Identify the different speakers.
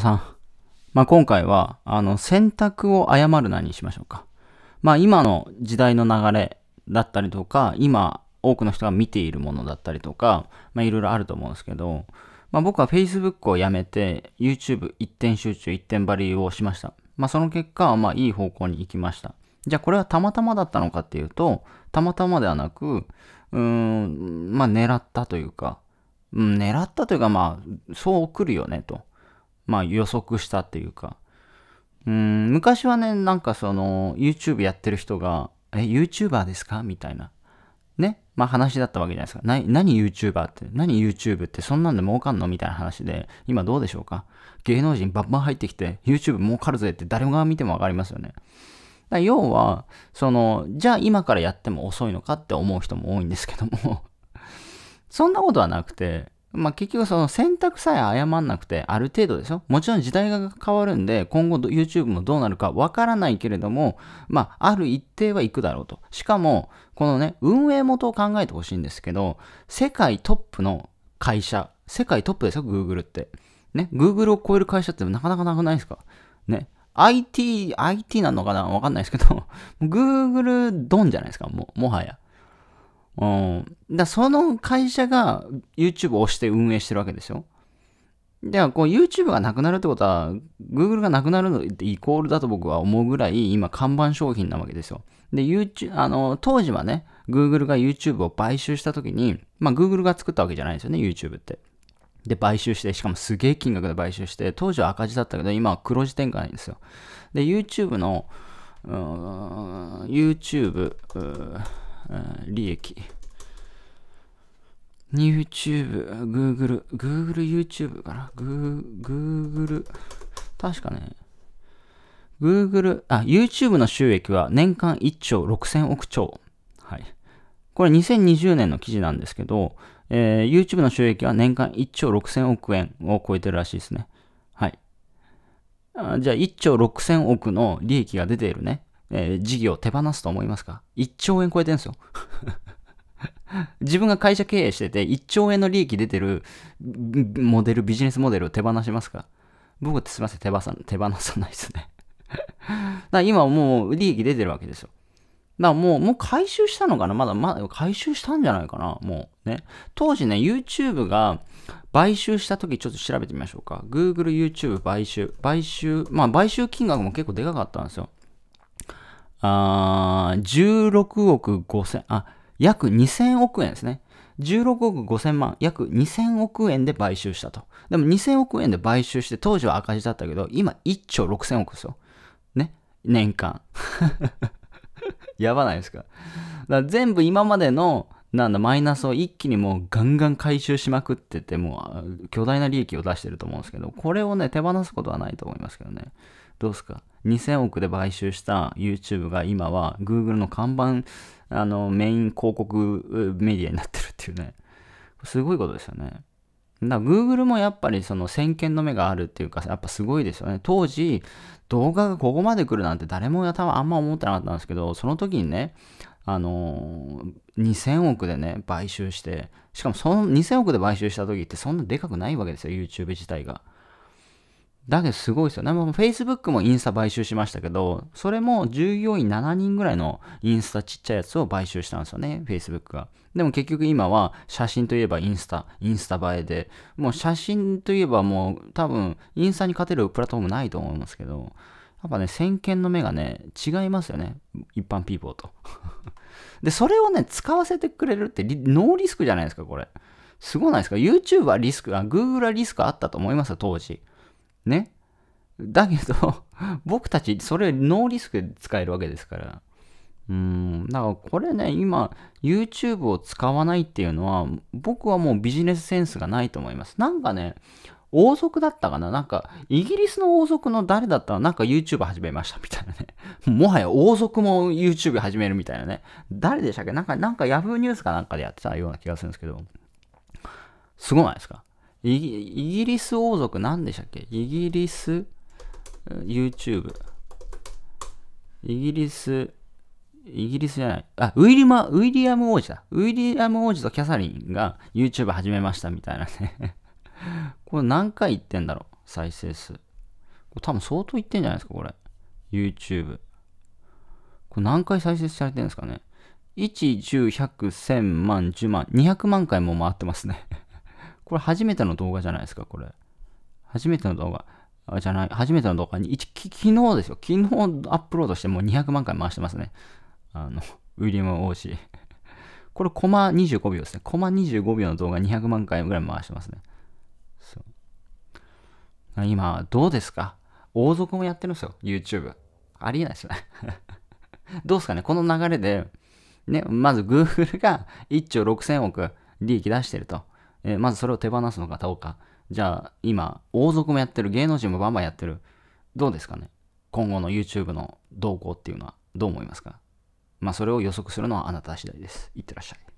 Speaker 1: さん。まあ、今回は、あの、選択を誤るなにしましょうか。まあ、今の時代の流れだったりとか、今、多くの人が見ているものだったりとか、まあ、いろいろあると思うんですけど、まあ、僕は Facebook をやめて、YouTube 一点集中、一点張りをしました。まあ、その結果、まあ、いい方向に行きました。じゃあ、これはたまたまだったのかっていうと、たまたまではなく、うーん、まあ、狙ったというか、うん、狙ったというか、まあ、そう来るよね、と。まあ予測したっていうか。うん昔はね、なんかその YouTube やってる人が、え、YouTuber ですかみたいな。ね。まあ話だったわけじゃないですか。な何 YouTuber って、何 YouTube ってそんなんで儲かんのみたいな話で、今どうでしょうか芸能人バンバン入ってきて、YouTube 儲かるぜって誰が見てもわかりますよね。だ要は、その、じゃあ今からやっても遅いのかって思う人も多いんですけども そんなことはなくて、まあ、結局その選択さえ誤んなくて、ある程度でしょもちろん時代が変わるんで、今後 YouTube もどうなるかわからないけれども、まあ、ある一定はいくだろうと。しかも、このね、運営元を考えてほしいんですけど、世界トップの会社、世界トップですよ、Google って。ね、Google を超える会社ってなかなかなくないですかね。IT、IT なのかなわかんないですけど、Google ドンじゃないですか、もう、もはや。うん。だその会社が YouTube を押して運営してるわけですよ。では、こ YouTube がなくなるってことは、Google がなくなるのってイコールだと僕は思うぐらい、今看板商品なわけですよ。で、YouTube、あの、当時はね、Google が YouTube を買収したときに、まあ Google が作ったわけじゃないですよね、YouTube って。で、買収して、しかもすげえ金額で買収して、当時は赤字だったけど、今は黒字展開なんですよ。で、YouTube の、YouTube、利益。YouTube、Google、Google、YouTube かな ?Google、確かね、Google、あ、YouTube の収益は年間1兆6000億兆。はい。これ2020年の記事なんですけど、えー、YouTube の収益は年間1兆6000億円を超えてるらしいですね。はい。あじゃあ1兆6000億の利益が出ているね。えー、事業を手放すと思いますか ?1 兆円超えてるんですよ。自分が会社経営してて1兆円の利益出てるモデル、ビジネスモデルを手放しますか僕ってすいません、手放さ手放さないですね だ今もう利益出てるわけですよ。だからもう、もう回収したのかなまだ、まだ回収したんじゃないかなもうね。当時ね、YouTube が買収した時ちょっと調べてみましょうか。Google、YouTube 買収。買収、まあ買収金額も結構でかかったんですよ。あ16億5000、あ、約2000億円ですね。16億5000万、約2000億円で買収したと。でも2000億円で買収して、当時は赤字だったけど、今1兆6000億ですよ。ね。年間。やばないですか。か全部今までの、なんだ、マイナスを一気にもうガンガン回収しまくってて、もう巨大な利益を出してると思うんですけど、これをね、手放すことはないと思いますけどね。どうですか2000億で買収した YouTube が今は Google の看板あのメイン広告メディアになってるっていうねすごいことですよねだから Google もやっぱりその先見の目があるっていうかやっぱすごいですよね当時動画がここまで来るなんて誰も多分あんま思ってなかったんですけどその時にねあの2000億でね買収してしかもその2000億で買収した時ってそんなでかくないわけですよ YouTube 自体がだけどすごいですよ。でも Facebook もインスタ買収しましたけど、それも従業員7人ぐらいのインスタちっちゃいやつを買収したんですよね、Facebook が。でも結局今は写真といえばインスタ、インスタ映えで、もう写真といえばもう多分インスタに勝てるプラットフォームないと思いますけど、やっぱね、先見の目がね、違いますよね。一般ピーポーと。で、それをね、使わせてくれるって、ノーリスクじゃないですか、これ。すごないですか ?YouTube はリスク、あ、Google はリスクあったと思いますよ、当時。ね。だけど、僕たち、それノーリスクで使えるわけですから。うん。だからこれね、今、YouTube を使わないっていうのは、僕はもうビジネスセンスがないと思います。なんかね、王族だったかななんか、イギリスの王族の誰だったらなんか YouTube 始めましたみたいなね。もはや王族も YouTube 始めるみたいなね。誰でしたっけなんか、なんか Yahoo ニュースかなんかでやってたような気がするんですけど。すごないですかイギリス王族何でしたっけイギリス YouTube。イギリス、イギリスじゃない。あ、ウィリマ、ウィリアム王子だ。ウィリアム王子とキャサリンが YouTube 始めましたみたいなね これ何回言ってんだろう再生数。多分相当言ってんじゃないですか、これ。YouTube。これ何回再生されてるんですかね。1、10、100、1000万、10万、200万回も回ってますねこれ初めての動画じゃないですか、これ。初めての動画。じゃない、初めての動画に、昨日ですよ。昨日アップロードしてもう200万回回してますね。あの、ウィリアム王子。これ、コマ25秒ですね。コマ25秒の動画200万回ぐらい回してますね。今、どうですか王族もやってるんですよ。YouTube。ありえないですね。どうですかねこの流れで、ね、まず Google が1兆6000億利益出してると。えー、まずそれを手放すのかどうか。じゃあ、今、王族もやってる、芸能人もバンバンやってる。どうですかね今後の YouTube の動向っていうのはどう思いますかまあ、それを予測するのはあなた次第です。いってらっしゃい。